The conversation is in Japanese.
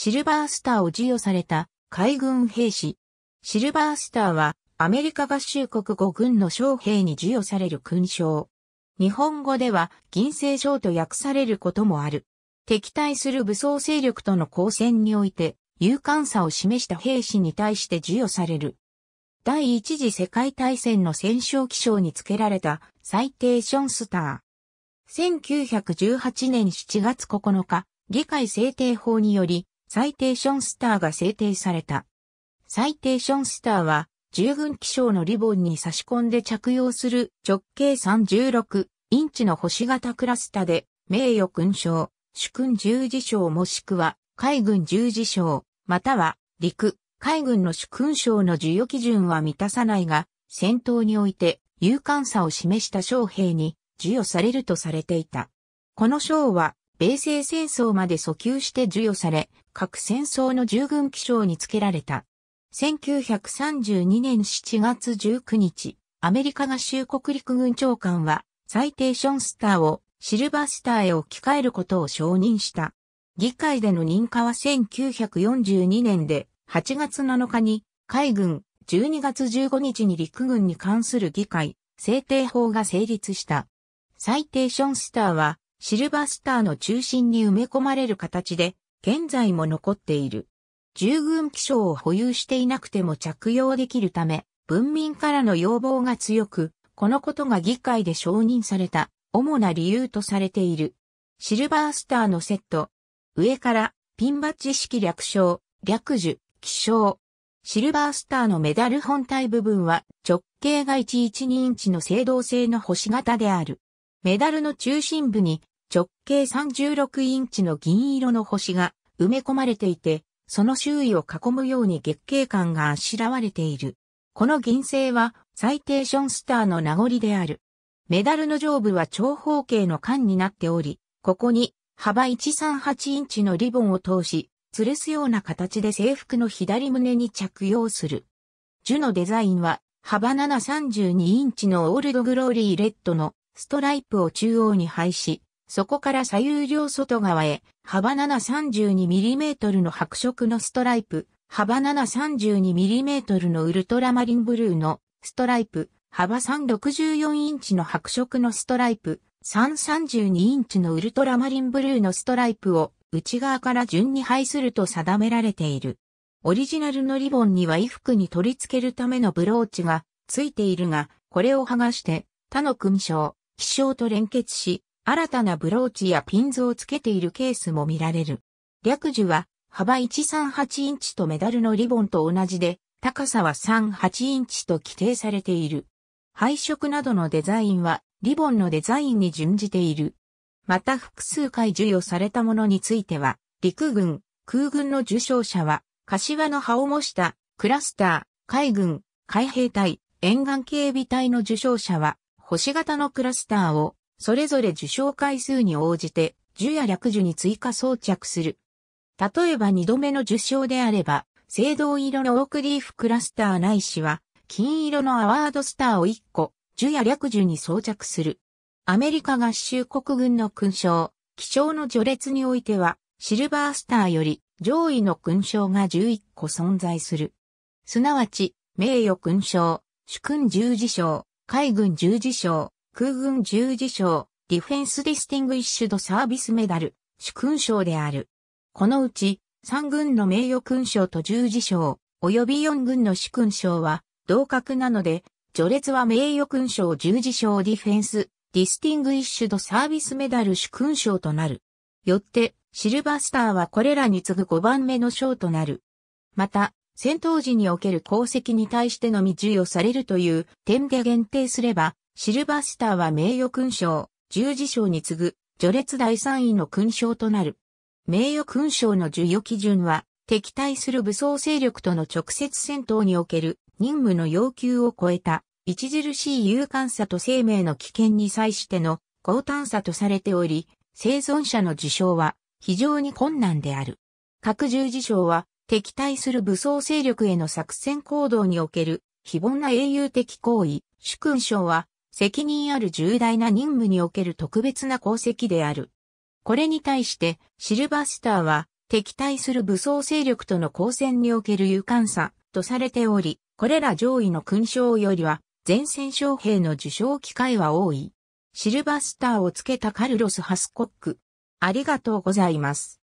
シルバースターを授与された海軍兵士。シルバースターはアメリカ合衆国語軍の将兵に授与される勲章。日本語では銀星章と訳されることもある。敵対する武装勢力との交戦において、勇敢さを示した兵士に対して授与される。第一次世界大戦の戦勝記章に付けられたサイテーションスター。1918年7月9日、議会制定法により、サイテーションスターが制定された。サイテーションスターは、従軍気象のリボンに差し込んで着用する直径36インチの星型クラスタで、名誉勲章、主勲十字章もしくは、海軍十字章、または、陸、海軍の主勲章の授与基準は満たさないが、戦闘において勇敢さを示した将兵に授与されるとされていた。この章は、米西戦争まで訴求して授与され、各戦争の従軍記章に付けられた。1932年7月19日、アメリカ合衆国陸軍長官は、サイテーションスターをシルバースターへ置き換えることを承認した。議会での認可は1942年で、8月7日に海軍、12月15日に陸軍に関する議会、制定法が成立した。サイテーションスターは、シルバースターの中心に埋め込まれる形で、現在も残っている。従軍気象を保有していなくても着用できるため、文民からの要望が強く、このことが議会で承認された主な理由とされている。シルバースターのセット。上からピンバッジ式略称、略樹、気象。シルバースターのメダル本体部分は直径が112インチの青銅製の星型である。メダルの中心部に直径36インチの銀色の星が埋め込まれていて、その周囲を囲むように月景感があしらわれている。この銀星はサイテーションスターの名残である。メダルの上部は長方形の缶になっており、ここに幅138インチのリボンを通し、吊るすような形で制服の左胸に着用する。樹のデザインは幅732インチのオールドグローリーレッドのストライプを中央に配し、そこから左右両外側へ、幅 732mm の白色のストライプ、幅 732mm のウルトラマリンブルーのストライプ、幅364インチの白色のストライプ、332インチのウルトラマリンブルーのストライプを内側から順に配すると定められている。オリジナルのリボンには衣服に取り付けるためのブローチが付いているが、これを剥がして他の勲章、気象と連結し、新たなブローチやピンズをつけているケースも見られる。略樹は幅138インチとメダルのリボンと同じで、高さは38インチと規定されている。配色などのデザインはリボンのデザインに準じている。また複数回授与されたものについては、陸軍、空軍の受賞者は、柏の葉を模したクラスター、海軍、海兵隊、沿岸警備隊の受賞者は、星型のクラスターを、それぞれ受賞回数に応じて、呪や略受に追加装着する。例えば2度目の受賞であれば、青銅色のオークリーフクラスターないしは、金色のアワードスターを1個、呪や略受に装着する。アメリカ合衆国軍の勲章、貴象の序列においては、シルバースターより上位の勲章が11個存在する。すなわち、名誉勲章、主君十字章、海軍十字章、空軍十字章、ディフェンスディスティングイッシュドサービスメダル、主勲章である。このうち、三軍の名誉勲章と十字章、及び四軍の主勲章は、同格なので、序列は名誉勲章十字章ディフェンス、ディスティングイッシュドサービスメダル主勲章となる。よって、シルバースターはこれらに次ぐ5番目の章となる。また、戦闘時における功績に対してのみ授与されるという点で限定すれば、シルバスターは名誉勲章、十字章に次ぐ、序列第3位の勲章となる。名誉勲章の授与基準は、敵対する武装勢力との直接戦闘における任務の要求を超えた、著しい勇敢さと生命の危険に際しての高単さとされており、生存者の受賞は非常に困難である。各十字章は敵対する武装勢力への作戦行動における非凡な英雄的行為、主勲章は責任ある重大な任務における特別な功績である。これに対してシルバースターは敵対する武装勢力との交戦における勇敢さとされており、これら上位の勲章よりは前線将兵の受賞機会は多い。シルバースターをつけたカルロス・ハスコック。ありがとうございます。